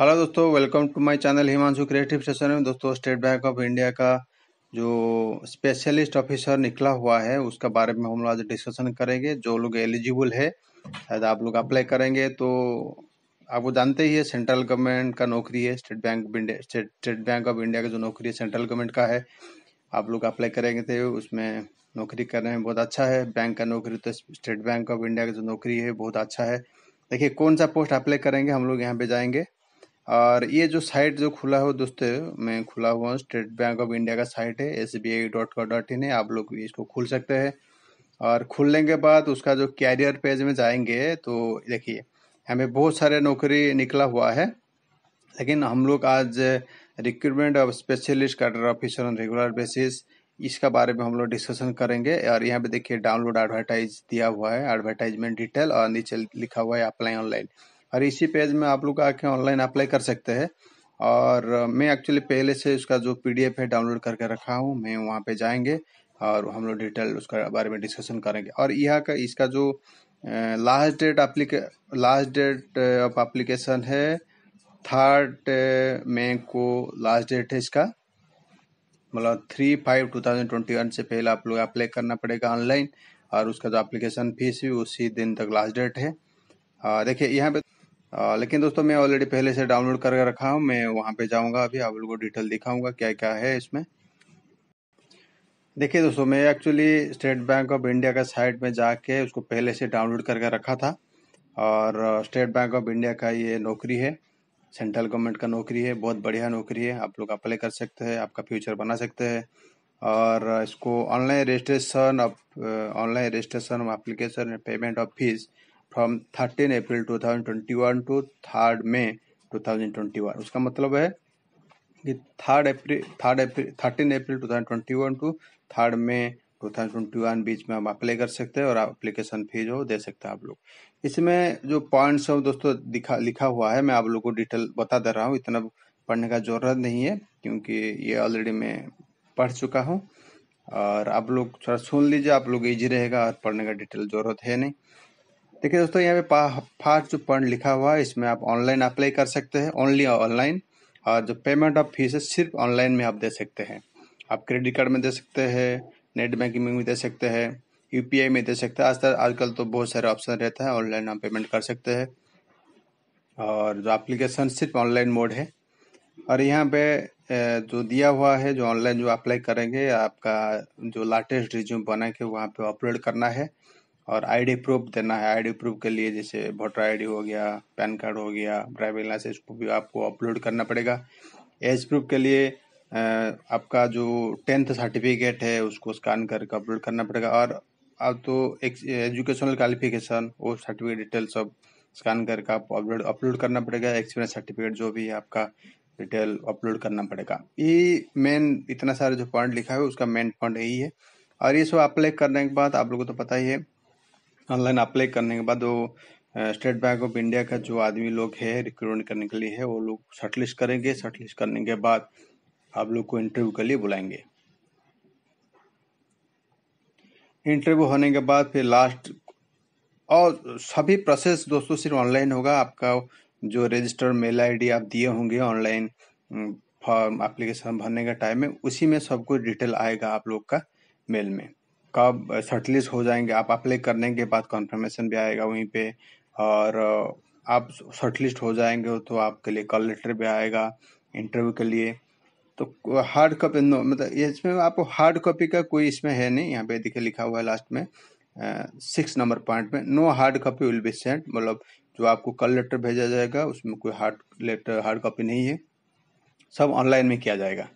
Hello दोस्तों welcome to my channel Himanshu creative session में दोस्तों स्टेट बैंक ऑफ इंडिया का जो स्पेशलिस्ट ऑफिसर निकला हुआ है उसका बारे में हम लोग आज डिस्कशन करेंगे जो लोग एलिजिबल है शायद आप लोग अप्लाई करेंगे तो आप वो जानते ही है सेंट्रल गवर्नमेंट का नौकरी है state bank India state bank of India का जो नौकरी है सेंट्रल गवर्नमेंट का है आप लोग अप्लाई करेंगे तो उसमें नौकरी करने में बहुत अच्छा है बैंक का नौकरी तो स्टेट बैंक ऑफ इंडिया का जो नौकरी है बहुत अच्छा है देखिए कौन सा पोस्ट अप्लाई करेंगे हम लोग यहाँ पे जाएंगे और ये जो साइट जो खुला हो दोस्तों मैं खुला हुआ हूँ स्टेट बैंक ऑफ इंडिया का साइट है S B I dot com dot in है आप लोग इसको खुल सकते हैं और खुलने के बाद उसका जो कैरियर पेज में जाएंगे तो देखिए हमें बहुत सारे नौकरी निकला हुआ है लेकिन हम लोग आज recruitment of specialist cadre officer on regular basis इसका बारे में हम लोग डिस्कशन करेंगे और यहाँ पे देखिए डाउनलोड एडवर्टाइज दिया हुआ है एडवर्टाइजमेंट डिटेल और नीचे लिखा हुआ है अप्लाई ऑनलाइन और इसी पेज में आप लोग आके ऑनलाइन अप्लाई कर सकते हैं और मैं एक्चुअली पहले से उसका जो पीडीएफ है डाउनलोड करके रखा हूँ मैं वहाँ पे जाएंगे और हम लोग डिटेल उसका बारे में डिस्कशन करेंगे और यहाँ का इसका जो लास्ट डेट अप्लीके लास्ट डेट ऑफ एप्लीकेशन है थर्ड मे को लास्ट डेट है इसका मतलब three five two thousand twenty one से पहले आप लोग अप्लाई करना पड़ेगा ऑनलाइन और उसका जो अप्लीकेशन फीस भी उसी दिन तक लास्ट डेट है देखिए यहाँ पे आ, लेकिन दोस्तों मैं ऑलरेडी पहले से डाउनलोड करके रखा हूँ मैं वहाँ पे जाऊँगा अभी आप लोगों को डिटेल दिखाऊँगा क्या क्या है इसमें देखिए दोस्तों मैं actually state bank of India का साइट में जाके उसको पहले से डाउनलोड करके रखा था और स्टेट बैंक ऑफ इंडिया का ये नौकरी है सेंट्रल गवर्नमेंट का नौकरी है बहुत बढ़िया नौकरी है आप लोग अप्लाई कर सकते हैं आपका फ्यूचर बना सकते हैं और इसको online registration of online registration application payment of fees from thirteen April two thousand twenty one to third May two thousand twenty one उसका मतलब है कि third April third April thirteen April two thousand twenty one to third May two thousand twenty one बीच में हम apply कर सकते हैं और अप्लीकेशन फी जो दे सकते हैं आप लोग इसमें जो पॉइंट्स हैं दोस्तों दिखा लिखा हुआ है मैं आप लोग को डिटेल बता दे रहा हूँ इतना पढ़ने का ज़रूरत नहीं है क्योंकि ये ऑलरेडी मैं पढ़ चुका हूँ और आप लोग थोड़ा सुन लीजिए आप लोग ईजी रहेगा और पढ़ने का डिटेल ज़रूरत है नहीं देखिए दोस्तों यहाँ पे फास्ट जो पॉइंट लिखा हुआ है इसमें आप ऑनलाइन अप्लाई कर सकते हैं ओनली ऑनलाइन और जो पेमेंट ऑफ फीस है सिर्फ ऑनलाइन में आप दे सकते हैं आप क्रेडिट कार्ड में दे सकते हैं नेट बैंकिंग में दे सकते हैं यूपीआई में दे सकते हैं आज तक आजकल तो बहुत सारे ऑप्शन रहता है ऑनलाइन आप पेमेंट कर सकते हैं और जो एप्लीकेशन सिर्फ ऑनलाइन मोड है और यहाँ पे जो दिया हुआ है जो ऑनलाइन जो अप्लाई करेंगे आपका जो लाटेस्ट रिज्यूम बना के वहाँ पे अपलोड करना है और आईडी प्रूफ देना है आईडी प्रूफ के लिए जैसे वोटर आईडी हो गया पैन कार्ड हो गया ड्राइविंग लाइसेंस को भी आपको अपलोड करना पड़ेगा एज प्रूफ के लिए आपका जो टेंथ सर्टिफिकेट है उसको स्कैन करके अपलोड करना पड़ेगा और अब तो एजुकेशनल क्वालिफिकेशन वो सर्टिफिकेट डिटेल सब स्कैन करके आप अपलोड अपलोड करना पड़ेगा एक्सपीरियंस सर्टिफिकेट जो भी है आपका डिटेल अपलोड करना पड़ेगा ये मेन इतना सारा जो पॉइंट लिखा है उसका मेन पॉइंट यही है और ये सब अप्लाई करने के बाद आप लोगों को तो पता ही है ऑनलाइन अप्लाई करने के बाद वो स्टेट बैंक ऑफ इंडिया का जो आदमी लोग है रिक्रूटमेंट करने के लिए है वो लोग शॉर्टलिस्ट करेंगे शॉर्टलिस्ट करने के बाद आप लोग को इंटरव्यू के लिए बुलाएंगे इंटरव्यू होने के बाद फिर लास्ट और सभी प्रोसेस दोस्तों सिर्फ ऑनलाइन होगा आपका जो रजिस्टर मेल आईडी आप दिए होंगे ऑनलाइन फॉर्म एप्लीकेशन भरने का टाइम में उसी में सब कुछ डिटेल आएगा आप लोग का मेल में आपका शॉर्टलिस्ट हो जाएंगे आप अप्लाई करने के बाद कॉन्फर्मेशन भी आएगा वहीं पे और आप शॉर्टलिस्ट हो जाएंगे तो आपके लिए कॉल लेटर भी आएगा इंटरव्यू के लिए तो हार्ड कॉपी नो मतलब इसमें आपको हार्ड कॉपी का कोई इसमें है नहीं यहाँ पे देखिए लिखा हुआ है लास्ट में सिक्स नंबर पॉइंट में no hard copy will be sent मतलब जो आपको कल लेटर भेजा जाएगा उसमें कोई हार्ड लेटर हार्ड कॉपी नहीं है सब ऑनलाइन में किया जाएगा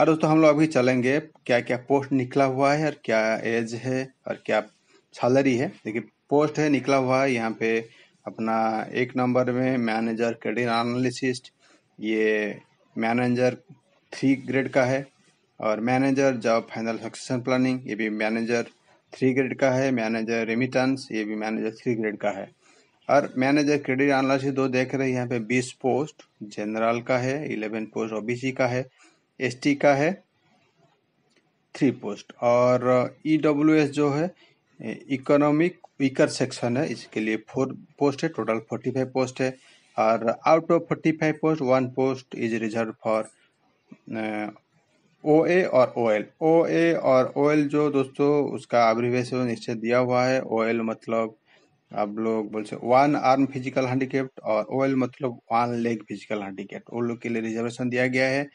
और हाँ दोस्तों हम लोग अभी चलेंगे क्या क्या पोस्ट निकला हुआ है और क्या एज है और क्या सैलरी है देखिए पोस्ट है निकला हुआ है यहाँ पे अपना एक नंबर में मैनेजर क्रेडिट एनालिसिस्ट ये मैनेजर थ्री ग्रेड का है और manager job final succession planning ये भी मैनेजर थ्री ग्रेड का है मैनेजर रेमिटेंस ये भी मैनेजर थ्री ग्रेड का है और मैनेजर क्रेडिट एनालिसिस दो देख रहे हैं यहाँ पे बीस पोस्ट जनरल का है इलेवन पोस्ट ओबीसी का है एसटी का है थ्री पोस्ट और ई e एस जो है इकोनॉमिक वीकर सेक्शन है इसके लिए फोर पोस्ट है टोटल फोर्टी फाइव पोस्ट है और out of forty five post one post is reserve for O A और ओ एल ओ ए और ओ एल जो दोस्तों उसका अब्रिवेशन निश्चय दिया हुआ है ओ एल मतलब आप लोग बोलते वन आर्म फिजिकल हैंडीकेप्ट और ओ एल मतलब वन लेग फिजिकल हैंडीकेप्ट उन लोग के लिए रिजर्वेशन दिया गया है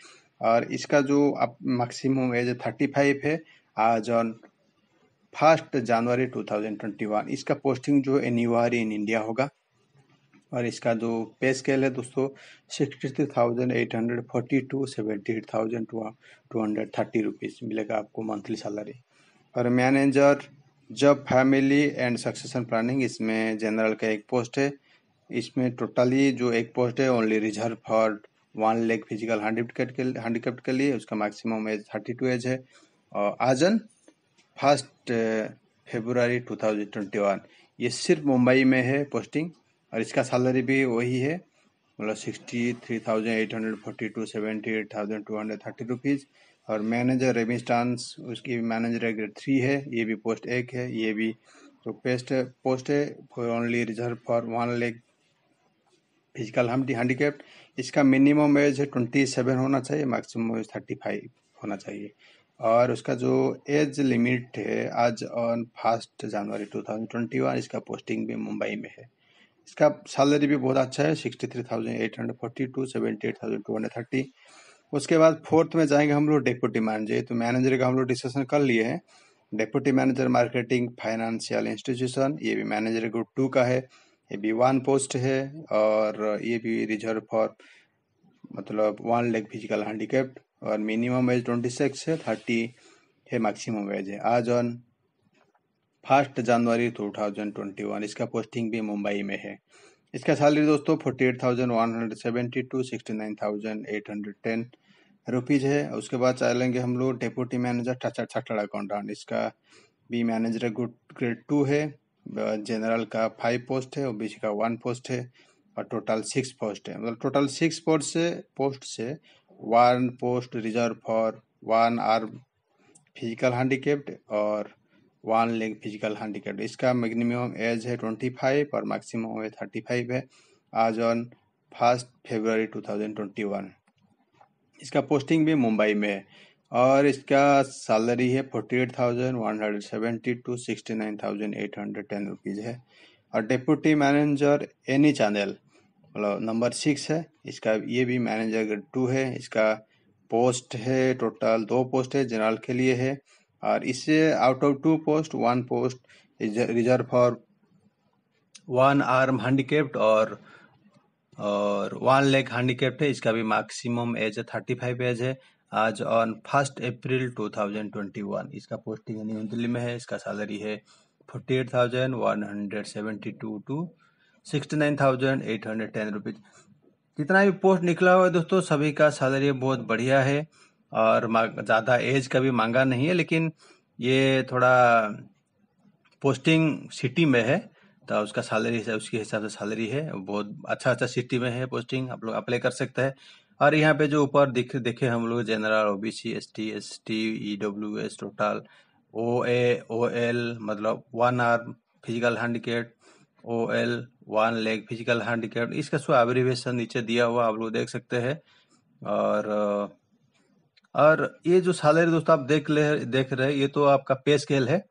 और इसका जो आप मैक्सिमम एज थर्टी फाइव है as on first January two thousand twenty one इसका पोस्टिंग जो एनिवारी इन इंडिया होगा और इसका जो पे स्केल है दोस्तों sixty three thousand eight hundred forty two seventy eight thousand two two hundred thirty rupees मिलेगा आपको मंथली सैलरी और मैनेजर जब फैमिली एंड सक्सेशन प्लानिंग इसमें जनरल का एक पोस्ट है इसमें टोटली जो एक पोस्ट है only reserve for one leg physical handicapped के हैंडीकेप्ट के लिए उसका maximum age thirty two age है और as on first February two thousand twenty one ये सिर्फ मुंबई में है पोस्टिंग और इसका सैलरी भी वही है मतलब sixty three thousand eight hundred forty two seventy eight thousand two hundred thirty rupees और मैनेजर रेमिस्टांस उसकी मैनेजर ग्रेड थ्री है ये भी पोस्ट एक है ये भी तो पेस्ट पोस्ट है for only reserve for one leg physical हम हैंडीकेप्ट इसका मिनिमम एज ट्वेंटी सेवन होना चाहिए मैक्सिमम एज थर्टी फाइव होना चाहिए और उसका जो एज लिमिट है as on first January two thousand twenty one इसका पोस्टिंग भी मुंबई में है इसका सैलरी भी बहुत अच्छा है sixty three thousand eight hundred forty two seventy eight thousand two hundred thirty उसके बाद फोर्थ में जाएंगे हम लोग डेप्यूटी मैनेजर तो मैनेजर का हम लोग डिस्कशन कर लिए हैं deputy manager marketing financial institution ये भी मैनेजर ग्रुप टू का है ये भी वन पोस्ट है और ये भी रिजर्व फॉर मतलब वन लेग फिजिकल हैंडीकेप और मिनिमम एज ट्वेंटी सिक्स है थर्टी है मैक्सिमम एज है as on first January two thousand twenty one इसका पोस्टिंग भी मुंबई में है इसका सैलरी दोस्तों forty eight thousand one hundred seventy two sixty nine thousand eight hundred ten rupees है उसके बाद चलेंगे हम लोग डेप्यूटी मैनेजर चार्टर्ड अकाउंटेंट इसका भी मैनेजर गुड ग्रेड टू है जनरल का फाइव पोस्ट है ओबीसी का वन पोस्ट है और टोटल सिक्स पोस्ट है मतलब टोटल सिक्स पोस्ट से पोस्ट से one post reserve for one arm physical handicapped और वन लेग फिजिकल हैंडीकेप्ड इसका मिनिमम एज है ट्वेंटी फाइव और मैक्सिमम है थर्टी फाइव है as on first February two thousand twenty one इसका posting भी मुंबई में है और इसका सैलरी है forty eight thousand one hundred seventy two sixty nine thousand eight hundred ten rupees है और डिप्यूटी मैनेजर एनी चैनल मतलब नंबर सिक्स है इसका ये भी मैनेजर टू है इसका पोस्ट है टोटल दो पोस्ट है जनरल के लिए है और इससे out of two post one post reserve for one arm handicapped और और वन लेग हैंडीकेप्ड है इसका भी मैक्सिमम एज है थर्टी फाइव एज है आज ऑन फर्स्ट अप्रैल 2021 इसका पोस्टिंग न्यू दिल्ली में है इसका सैलरी है forty eight thousand one hundred seventy two two sixty nine thousand eight hundred ten rupees जितना भी पोस्ट निकला हुआ है दोस्तों सभी का सैलरी बहुत बढ़िया है और ज़्यादा एज का भी मांगा नहीं है लेकिन ये थोड़ा पोस्टिंग सिटी में है तो उसका सैलरी है उसके हिसाब से सैलरी है बहुत अच्छा अच्छा सिटी में है पोस्टिंग आप लोग अप्लाई कर सकते हैं और यहाँ पे जो ऊपर दिख देखे हम लोग general O B C S T S T E W S total O A O L मतलब one arm physical handicap O L one leg physical handicap इसका सो एवरीवेशन नीचे दिया हुआ आप लोग देख सकते हैं और और ये जो सैलरी दोस्तों आप देख ले देख रहे ये तो आपका पे स्केल है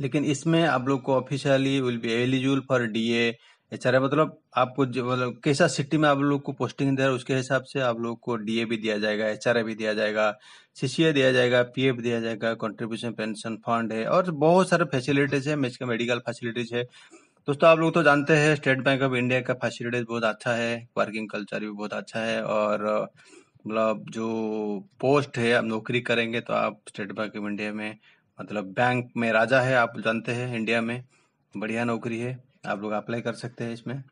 लेकिन इसमें आप लोग को officially will be eligible for DA H मतलब आपको मतलब कैसा सिटी में आप लोग को पोस्टिंग दे रहा है उसके हिसाब से आप लोग को डीए भी दिया जाएगा एच भी दिया जाएगा सीसीए दिया जाएगा पीएफ दिया जाएगा कंट्रीब्यूशन पेंशन फंड है और बहुत सारे फैसिलिटीज है इसका मेडिकल फैसिलिटीज है दोस्तों आप लोग तो जानते हैं स्टेट बैंक ऑफ इंडिया का फैसिलिटीज बहुत अच्छा है वर्किंग कल्चर भी बहुत अच्छा है और मतलब जो पोस्ट है आप नौकरी करेंगे तो आप स्टेट बैंक ऑफ इंडिया में मतलब बैंक में राजा है आप जानते हैं इंडिया में बढ़िया नौकरी है आप लोग अप्लाई कर सकते हैं इसमें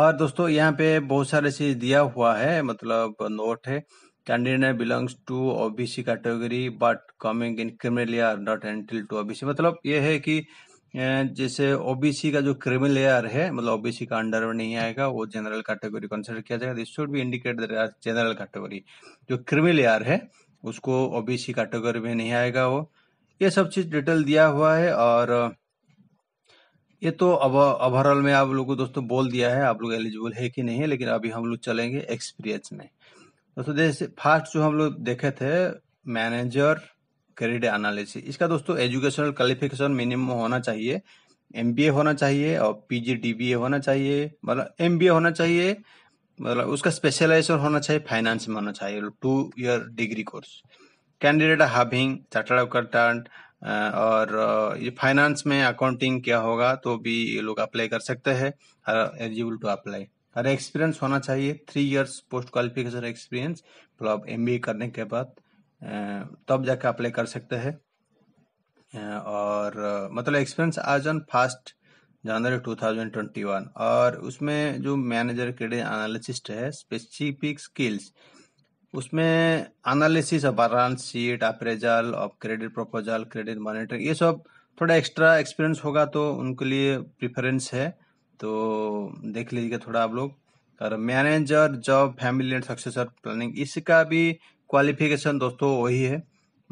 और दोस्तों यहाँ पे बहुत सारे चीज दिया हुआ है मतलब नोट है candidate belongs to OBC category but coming in creamy layer not entitled to OBC मतलब ये है कि जैसे ओबीसी का जो क्रिमिनल एयर है मतलब ओबीसी का अंडर में नहीं आएगा वो जनरल कैटेगरी कंसिडर किया जाएगा this should be indicate general category जो क्रिमिनल एयर है उसको ओबीसी कैटेगरी में नहीं आएगा वो ये सब चीज डिटेल दिया हुआ है और ये तो अब ओवरऑल में आप लोगों को दोस्तों बोल दिया है आप लोग एलिजिबल है कि नहीं है लेकिन अभी हम लोग चलेंगे एक्सपीरियंस में दोस्तों जैसे फर्स्ट जो हम लोग देखे थे मैनेजर क्रेडिट एनालिसिस इसका दोस्तों एजुकेशनल क्वालिफिकेशन मिनिमम होना चाहिए एमबीए होना चाहिए और पीजी डीबीए होना चाहिए मतलब एमबीए होना चाहिए मतलब उसका स्पेशलाइजेशन होना चाहिए फाइनेंस में होना चाहिए two year degree course candidate having chartered accountant और ये फाइनेंस में अकाउंटिंग क्या होगा तो भी ये लोग अप्लाई कर सकते हैं एलिजिबल टू अप्लाई और एक्सपीरियंस होना चाहिए three years post qualification experience मतलब एम करने के बाद तब जाके अप्लाई कर सकते हैं और मतलब एक्सपीरियंस आज ऑन फर्स्ट जनवरी 2021 और उसमें जो मैनेजर के एनालिसिस्ट है स्पेसिफिक स्किल्स उसमें analysis of balance sheet appraisal of credit proposal credit monitoring ये सब थोड़ा एक्स्ट्रा एक्सपीरियंस होगा तो उनके लिए प्रिफरेंस है तो देख लीजिएगा थोड़ा आप लोग और manager job family and successor planning इसका भी क्वालिफिकेशन दोस्तों वही है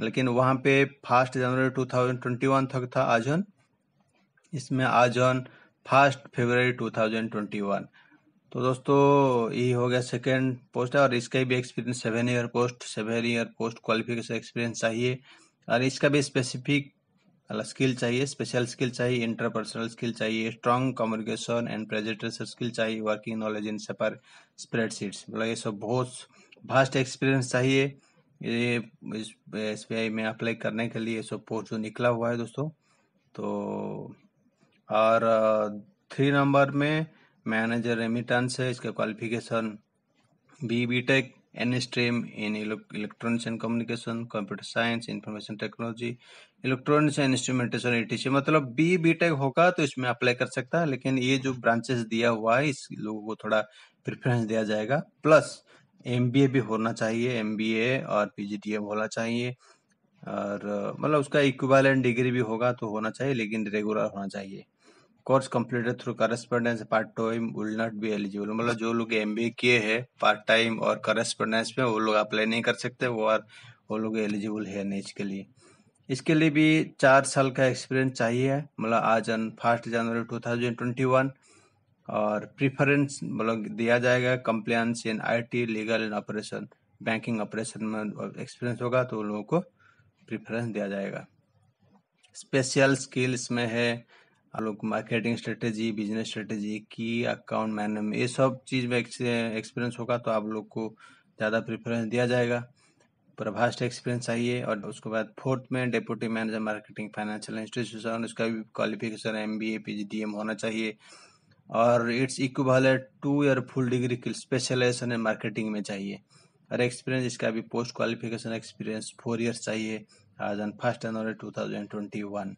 लेकिन वहाँ पे फर्स्ट जनवरी 2021 तक था आजन इसमें आजन फर्स्ट फरवरी 2021 तो दोस्तों यही हो गया सेकेंड पोस्ट है और इसका भी experience seven year post seven year post qualification experience चाहिए और इसका भी स्पेसिफिक स्किल चाहिए स्पेशल स्किल चाहिए इंटरपर्सनल स्किल चाहिए strong communication and presentation skill चाहिए वर्किंग नॉलेज इन सेपर स्प्रेडशीट्स मतलब ये सब बहुत फास्ट एक्सपीरियंस चाहिए ये एस में अप्लाई करने के लिए ये सब पोस्ट जो निकला हुआ है दोस्तों तो और थ्री नंबर में मैनेजर रेमिटेंस है इसका qualification B B tech in stream in electronics and communication computer science information technology electronics and instrumentation etc मतलब बी बी टेक होगा तो इसमें अप्लाई कर सकता है लेकिन ये जो ब्रांचेस दिया हुआ है इस लोगों को थोड़ा प्रेफरेंस दिया जाएगा प्लस एम बी ए भी होना चाहिए एम बी ए और पी जी टी एम होना चाहिए और मतलब उसका इक्विवेलेंट डिग्री भी होगा तो होना चाहिए लेकिन रेगुलर होना चाहिए course completed through correspondence part time will not be eligible मतलब जो लोग एम बी किए है पार्ट टाइम और करेस्पोंडेंस में वो लोग अप्लाई नहीं कर सकते वो और वो लोग एलिजिबल है नहीं इसके लिए इसके लिए भी चार साल का एक्सपीरियंस चाहिए मतलब as first January two thousand twenty one और प्रिफरेंस मतलब दिया जाएगा compliance in I T legal in operation banking operation में एक्सपीरियंस होगा तो उन लोगों को प्रिफरेंस दिया जाएगा स्पेशल स्किल्स में है लोग marketing strategy business strategy key account management ये सब चीज़ में एक्सपीरियंस होगा तो आप लोग को ज़्यादा प्रेफरेंस दिया जाएगा पूरा वास्ट एक्सपीरियंस चाहिए और उसके बाद फोर्थ में deputy manager marketing financial institution उसका भी qualification M B A P D M होना चाहिए और इट्स इक्वल है टू ईयर फुल डिग्री की स्पेशलाइजेशन मार्केटिंग में चाहिए और एक्सपीरियंस इसका भी post qualification experience four years चाहिए as and first January two thousand twenty one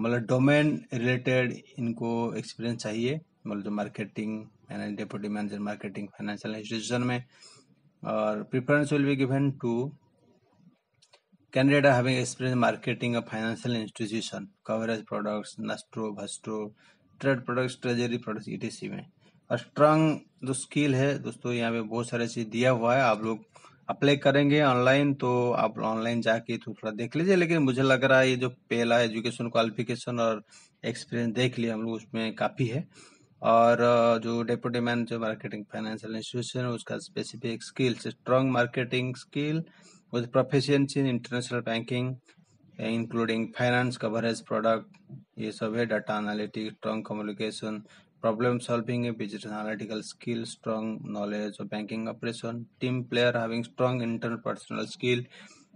मतलब डोमेन रिलेटेड इनको एक्सपीरियंस चाहिए मतलब जो marketing deputy manager marketing financial institution में और preference will be given to candidate having experience marketing financial institution coverage products nostro vostro trade products treasury products ई में और स्ट्रांग जो स्किल है दोस्तों यहाँ पे बहुत सारे चीज़ दिया हुआ है आप लोग अप्लाई करेंगे ऑनलाइन तो आप ऑनलाइन जाके तो थोड़ा देख लीजिए लेकिन मुझे लग रहा है ये जो पहला एजुकेशन क्वालिफिकेशन और एक्सपीरियंस देख लिया हम लोग उसमें काफ़ी है और जो deputy manager marketing financial institution है उसका specific skills strong marketing skill with proficiency in international banking including finance coverage product ये सब है data analytics strong communication problem solving, which is analytical skill, strong knowledge of banking operation, team player having strong interpersonal skill,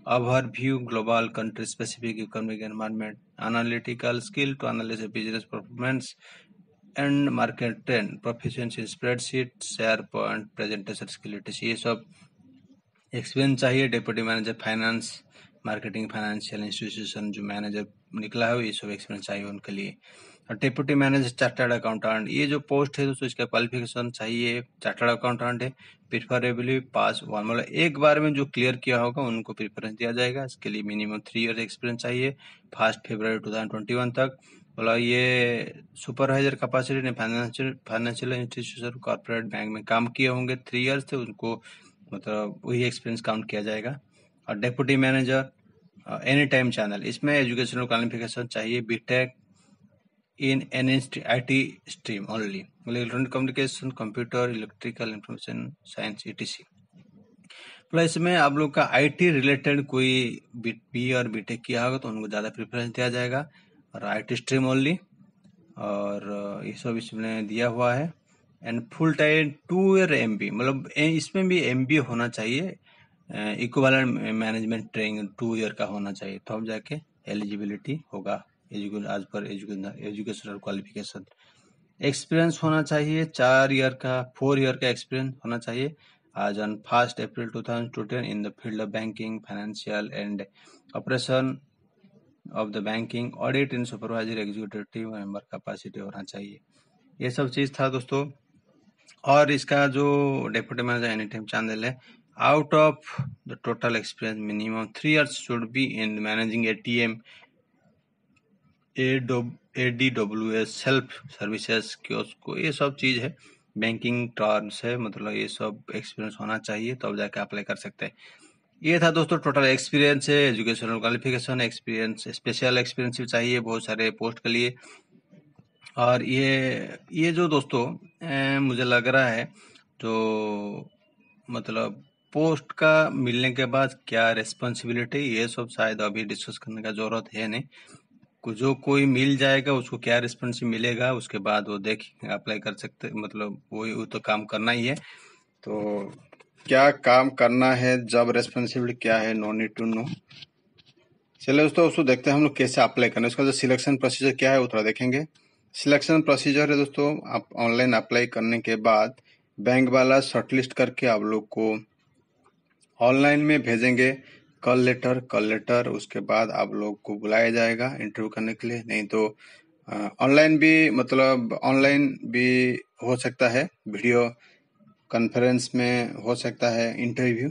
overview, global country specific economic environment, analytical skill to analyze business performance and market trend, proficiency in spreadsheet, SharePoint, presentation skill, etc. ये सब experience चाहिए deputy manager finance marketing financial institution जो manager निकला है ये सब experience चाहिए उनके लिए डिप्टी मैनेजर चार्टर्ड अकाउंटेंट ये जो पोस्ट है दोस्तों इसका क्वालिफिकेशन चाहिए चार्टर्ड अकाउंटेंट है प्रिफरेबली पास वन मतलब एक बार में जो क्लियर किया होगा उनको प्रिफरेंस दिया जाएगा इसके लिए मिनिमम थ्री ईयर एक्सपीरियंस चाहिए first February two thousand twenty one तक मतलब ये सुपरवाइजर कैपेसिटी ने financial financial institution corporate bank में काम किए होंगे थ्री ईयर्स थे उनको मतलब वही एक्सपीरियंस काउंट किया जाएगा और deputy manager any anytime channel इसमें एजुकेशनल क्वालिफिकेशन चाहिए B tech in stream only stream only, मतलब electronic communication, computer, electrical information science, etc. Plus इसमें आप लोग का आईटी रिलेटेड कोई बी और बीटेक किया होगा तो उनको ज़्यादा प्रेफरेंस दिया जाएगा और आईटी स्ट्रीम ओनली और ये सब इसमें दिया हुआ है and full time two year M मतलब इसमें भी एम होना चाहिए equal management training two year का होना चाहिए तो हम जाके एलिजिबिलिटी होगा एजुकेशन आज पर एजुकेशन एजुकेशनल क्वालिफिकेशन एक्सपीरियंस होना चाहिए चार ईयर का फोर ईयर का एक्सपीरियंस होना चाहिए as on first April two thousand two ten in the field of banking financial and operation of the banking audit in supervisor executive team member capacity होना चाहिए ये सब चीज़ था दोस्तों और इसका जो डेप्यूटी मैनेजर एनी टाइम चांदेल है out of the total experience minimum 3 years should be in managing ATM A D W S self services kiosk ये सब चीज़ है बैंकिंग टर्म्स है मतलब ये सब एक्सपीरियंस होना चाहिए तब तो जाके अप्लाई कर सकते हैं ये था दोस्तों टोटल एक्सपीरियंस है educational qualification experience special experience भी चाहिए बहुत सारे पोस्ट के लिए और ये ये जो दोस्तों ए, मुझे लग रहा है तो मतलब पोस्ट का मिलने के बाद क्या रिस्पॉन्सिबिलिटी ये सब शायद अभी डिस्कस करने का जरूरत है नहीं को जो कोई मिल जाएगा उसको क्या रिस्पॉन्स मिलेगा उसके बाद वो देख अप्लाई कर सकते मतलब वो वो तो काम करना ही है तो क्या काम करना है जब रेस्पॉन्सिबिलिटी क्या है नो नीड टू नो चले दोस्तों उसको देखते हैं हम लोग कैसे अप्लाई करना है उसका जो सिलेक्शन प्रोसीजर क्या है वो थोड़ा देखेंगे सिलेक्शन प्रोसीजर है दोस्तों आप ऑनलाइन अप्लाई करने के बाद बैंक वाला शॉर्टलिस्ट करके आप लोग को ऑनलाइन में भेजेंगे कल लेटर कल लेटर उसके बाद आप लोग को बुलाया जाएगा इंटरव्यू करने के लिए नहीं तो ऑनलाइन भी मतलब ऑनलाइन भी हो सकता है वीडियो कॉन्फ्रेंस में हो सकता है interview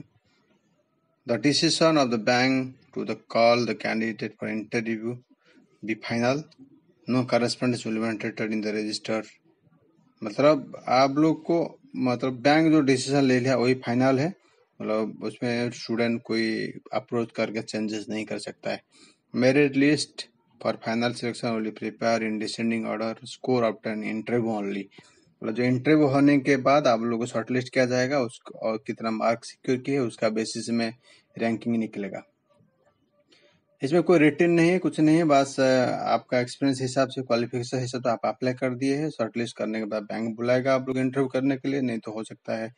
the decision of the bank to the call the candidate for interview be final no correspondence implemented in the register मतलब आप लोग को मतलब बैंक जो डिसीजन ले लिया वही फाइनल है मतलब उसमें स्टूडेंट कोई अप्रोच करके चेंजेस नहीं कर सकता है merit list for final selection only prepare in descending order score of ten interview only मतलब जो इंटरव्यू होने के बाद आप लोगों को शॉर्टलिस्ट किया जाएगा उसको और कितना मार्क्स सिक्योर किए उसका बेसिस में रैंकिंग निकलेगा इसमें कोई रिटर्न नहीं है, कुछ नहीं है, बस आपका एक्सपीरियंस हिसाब से, क्वालिफ़िकेशन हिसाब से आप अप्लाई कर दिए हैं, शॉर्टलिस्ट करने के बाद बैंक बुलाएगा आप लोग इंटरव्यू करने के लिए, नहीं तो हो सकता है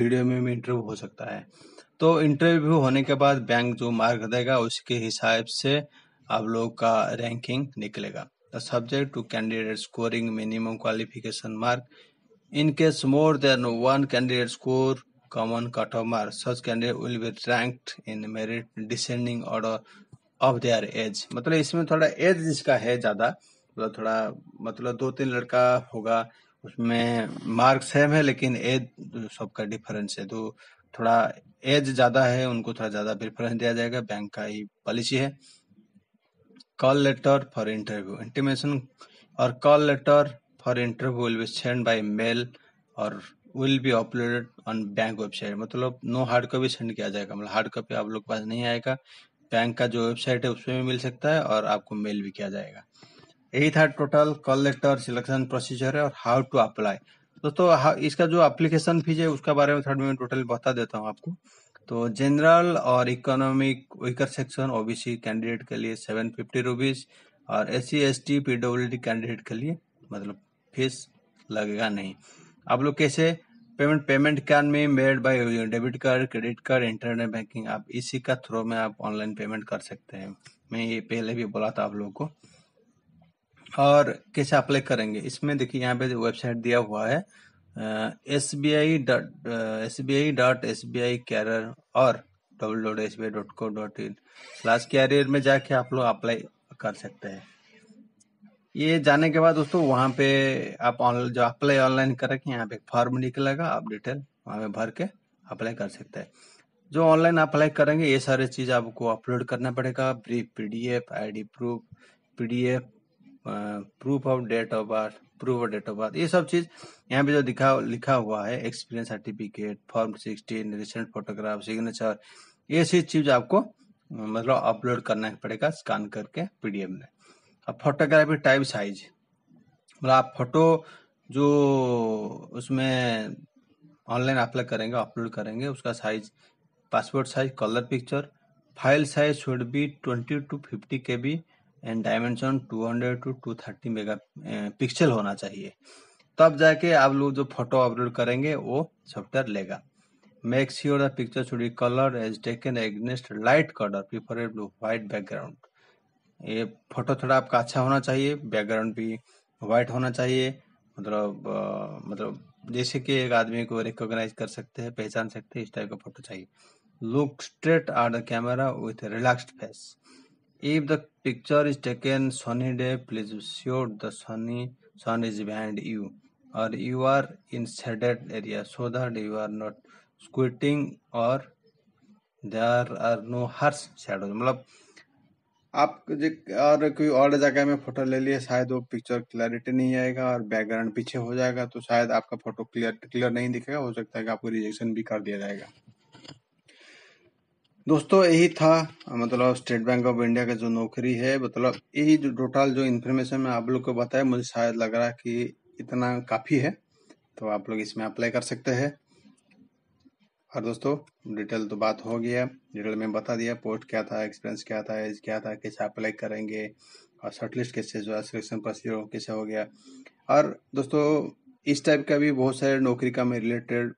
वीडियो में भी इंटरव्यू हो सकता है। तो इंटरव्यू होने के बाद बैंक जो मार्क देगा, उसके हिसाब से आप लोग का रैंकिंग निकलेगा। The subject to candidate scoring minimum qualification mark in case more than one candidate score common cut off mark such candidate will be ranked in merit descending order of their age मतलब इसमें थोड़ा as जिसका है ज्यादा मतलब थोड़ा मतलब दो तीन लड़का होगा उसमें मार्क सेम है लेकिन एज सबका डिफरेंस है तो थोड़ा एज ज्यादा है उनको थोड़ा ज्यादा प्रेफरेंस दिया जाएगा बैंक का ही पॉलिसी है call letter for interview intimation और call letter for interview will be send by mail और will be uploaded on bank website मतलब नो हार्ड कॉपी सेंड किया जाएगा मतलब हार्ड कॉपी आप लोग के पास नहीं आएगा बैंक का जो वेबसाइट है उसमें भी मिल सकता है और आपको मेल भी किया जाएगा यही था total call letter selection procedure है और हाउ टू अप्लाई दोस्तों इसका जो एप्लीकेशन फीस है उसका बारे में थर्ड में टोटल बता देता हूँ आपको तो जनरल और economic weaker section OBC candidate के लिए सेवन फिफ्टी रुपीज और S C S T PWD candidate के लिए मतलब फीस लगेगा नहीं आप लोग कैसे payment payment can be made by debit card credit card internet banking आप इसी का थ्रू में आप ऑनलाइन पेमेंट कर सकते हैं मैं ये पहले भी बोला था आप लोगों को और कैसे अप्लाई करेंगे इसमें देखिए यहाँ पे वेबसाइट दिया हुआ है S B I dot S B I dot S B I career और W dot S B I dot co dot in slash career में जाके आप लोग अप्लाई कर सकते हैं ये जाने के बाद दोस्तों वहाँ पे आप ऑनलाइन जो अप्लाई ऑनलाइन करके यहाँ पे एक फॉर्म निकलेगा आप डिटेल वहाँ पे भर के अप्लाई कर सकते हैं जो ऑनलाइन अप्लाई करेंगे ये सारे चीज आपको अपलोड करना पड़ेगा brief PDF ID proof PDF proof of date of birth proof of date of birth ये सब चीज यहाँ पे जो दिखा लिखा हुआ है experience certificate form sixteen recent photograph signature ये सी चीज आपको मतलब अपलोड करना पड़ेगा स्कैन करके पीडीएफ में फोटोग्राफी टाइप साइज मतलब आप फोटो जो उसमें ऑनलाइन अप्लाई करेंगे अपलोड करेंगे उसका size passport size colour picture file size should be twenty to fifty K B and dimension two hundred to two thirty mega pixel होना चाहिए तब जाके आप लोग जो फोटो अपलोड करेंगे वो सॉफ्टवेयर लेगा make sure the picture should be colour as taken against light colour preferable white background ये फोटो थोड़ा आपका अच्छा होना चाहिए बैकग्राउंड भी व्हाइट होना चाहिए मतलब आ, मतलब जैसे कि एक आदमी को रिकॉग्नाइज कर सकते हैं पहचान सकते हैं इस टाइप का फोटो चाहिए look straight at the camera with relaxed face if the picture is taken sunny day please sure the sunny sun is behind you और you are in shaded area so that you are not squinting और there are no harsh shadows मतलब आप जो और कोई और जगह में फोटो ले लिए शायद वो पिक्चर क्लैरिटी नहीं आएगा और बैकग्राउंड पीछे हो जाएगा तो शायद आपका फोटो क्लियर क्लियर नहीं दिखेगा हो सकता है कि आपको रिजेक्शन भी कर दिया जाएगा दोस्तों यही था मतलब स्टेट बैंक ऑफ इंडिया का जो नौकरी है मतलब यही जो टोटल जो इन्फॉर्मेशन मैं आप लोग को बताया मुझे शायद लग रहा है कि इतना काफ़ी है तो आप लोग इसमें अप्लाई कर सकते हैं और दोस्तों डिटेल तो बात हो गया डिटेल में बता दिया पोस्ट क्या था एक्सपीरियंस क्या था एज क्या था कैसे अप्लाई करेंगे और शॉर्टलिस्ट कैसे जो है सिलेक्शन प्रोसीजर कैसे हो गया और दोस्तों इस टाइप का भी बहुत सारे नौकरी का मैं रिलेटेड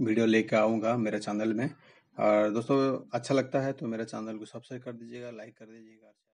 वीडियो लेकर आऊँगा मेरे चैनल में और दोस्तों अच्छा लगता है तो मेरे चैनल को सब्सक्राइब कर दीजिएगा लाइक कर दीजिएगा